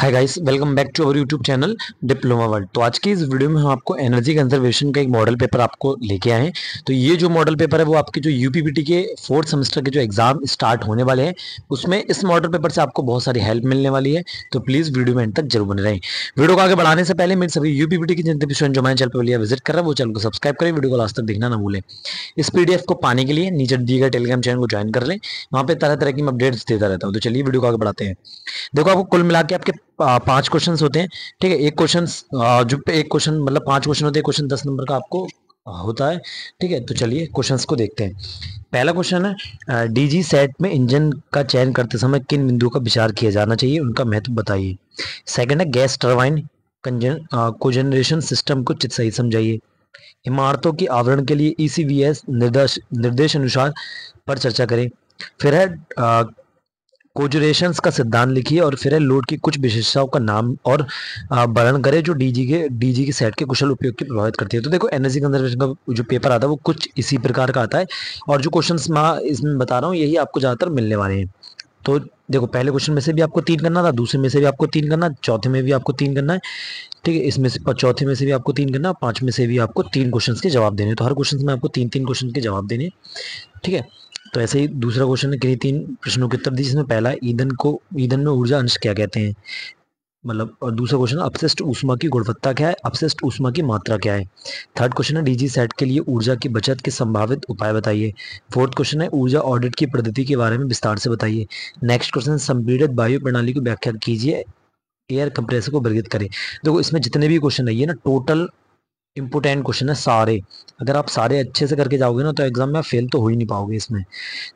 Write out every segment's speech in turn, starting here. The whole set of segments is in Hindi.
hi guys welcome back to our YouTube channel diploma world तो आज के इस वीडियो में हम आपको एनर्जी कंजर्वेशन का एक मॉडल पेपर आपको लेके आए हैं तो ये जो मॉडल पेपर है वो आपके जो यूपीपीटी के फोर्थ सेमेस्टर के जो एग्जाम स्टार्ट होने वाले हैं उसमें इस मॉडल पेपर से आपको बहुत सारी हेल्प मिलने वाली है तो प्लीज़ वीडियो में एंड तक जरूर बने रहें वीडियो को आगे बढ़ाने से पहले मेरे सभी यूपीपीटी की जितने भी स्टूडेंट जो मैं चैनल पर लिया विजिट कर रहा है वो चैनल को सब्सक्राइब करें वीडियो को लास्ट तक देखना ना भूलें इस पी को पाने के लिए नीचे दिए गए टेलीग्राम चैनल को ज्वाइन कर लें वहाँ पर तरह तरह की मैं अपडेट्स देता रहता हूँ तो चलिए वीडियो को आगे बढ़ाते हैं देखो आपको कुल मिला के आपके पांच क्वेश्चंस होते हैं ठीक है एक क्वेश्चन जो एक क्वेश्चन मतलब पांच क्वेश्चन होते हैं क्वेश्चन दस नंबर का आपको होता है ठीक है तो चलिए क्वेश्चंस को देखते हैं पहला क्वेश्चन है डीजी सेट में इंजन का चयन करते समय किन बिंदुओं का विचार किया जाना चाहिए उनका महत्व बताइए सेकंड है गैस टर्बाइन कोजनरेशन सिस्टम को चित सही समझाइए इमारतों के आवरण के लिए ई e निर्देश निर्देश अनुसार पर चर्चा करें फिर है कोजुरेशन का सिद्धांत लिखिए और फिर लोड की कुछ विशेषताओं का नाम और वर्णन करें जो डीजी के डीजी के सेट के कुशल उपयोग की प्रभावित करती है तो देखो एनर्जी कंजर्वेशन का जो पेपर आता है वो कुछ इसी प्रकार का आता है और जो क्वेश्चन मैं इसमें बता रहा हूँ यही आपको ज़्यादातर मिलने वाले हैं तो देखो पहले क्वेश्चन में से भी आपको तीन करना था दूसरे में से भी आपको तीन करना चौथे में भी आपको तीन करना है ठीक है इसमें से चौथे में से भी आपको तीन करना पांच में से भी आपको तीन क्वेश्चन के जवाब देने तो हर क्वेश्चन में आपको तीन तीन क्वेश्चन के जवाब देने ठीक है तो ऐसे ही दूसरा क्वेश्चन है किन्हीं तीन प्रश्नों के उत्तर दी जिसमें पहला ईंधन को ईंधन में ऊर्जा अंश क्या कहते हैं मतलब और दूसरा क्वेश्चन अपशिष्ट ऊष्मा की गुणवत्ता क्या है अपशिष्ट ऊष्मा की मात्रा क्या है थर्ड क्वेश्चन है डीजी सेट के लिए ऊर्जा की बचत के संभावित उपाय बताइए फोर्थ क्वेश्चन है ऊर्जा ऑडिट की पद्धति के बारे में विस्तार से बताइए नेक्स्ट क्वेश्चन संपीड़ित वायु प्रणाली की व्याख्या कीजिए एयर कंप्रेसर को वर्गित करें देखो इसमें जितने भी क्वेश्चन है ये ना टोटल इम्पोर्टेंट क्वेश्चन है सारे अगर आप सारे अच्छे से करके जाओगे ना तो एग्जाम में फेल तो हो ही नहीं पाओगे इसमें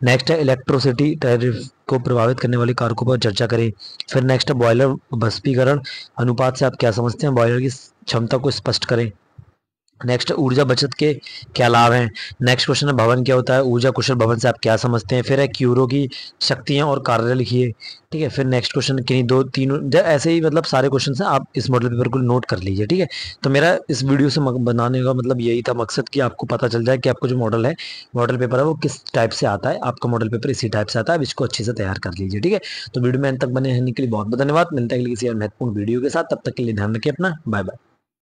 नेक्स्ट है इलेक्ट्रोसिटी टैरिफ को प्रभावित करने वाले कारकों पर चर्चा करें फिर नेक्स्ट है बॉयलर भस्पीकरण अनुपात से आप क्या समझते हैं बॉयलर की क्षमता को स्पष्ट करें नेक्स्ट ऊर्जा बचत के क्या लाभ हैं नेक्स्ट क्वेश्चन है भवन क्या होता है ऊर्जा कुशल भवन से आप क्या समझते हैं फिर है क्यूरो की शक्तियां और कार्य लिखिए ठीक है फिर नेक्स्ट क्वेश्चन किन्हीं दो तीन ऐसे ही मतलब सारे क्वेश्चन हैं आप इस मॉडल पेपर को नोट कर लीजिए ठीक है तो मेरा इस वीडियो से बनाने का मतलब यही था मकसद कि आपको पता चल जाए कि आपको जो मॉडल है मॉडल पेपर है वो किस टाइप से आता है आपका मॉडल पेपर इसी टाइप से आता है इसको अच्छे से तैयार कर लीजिए ठीक है तो वीडियो में अंत तक बने रहने के लिए बहुत बहुत धन्यवाद मिलता है किसी महत्वपूर्ण वीडियो के साथ तब तक के लिए ध्यान रखिए अपना बाय बाय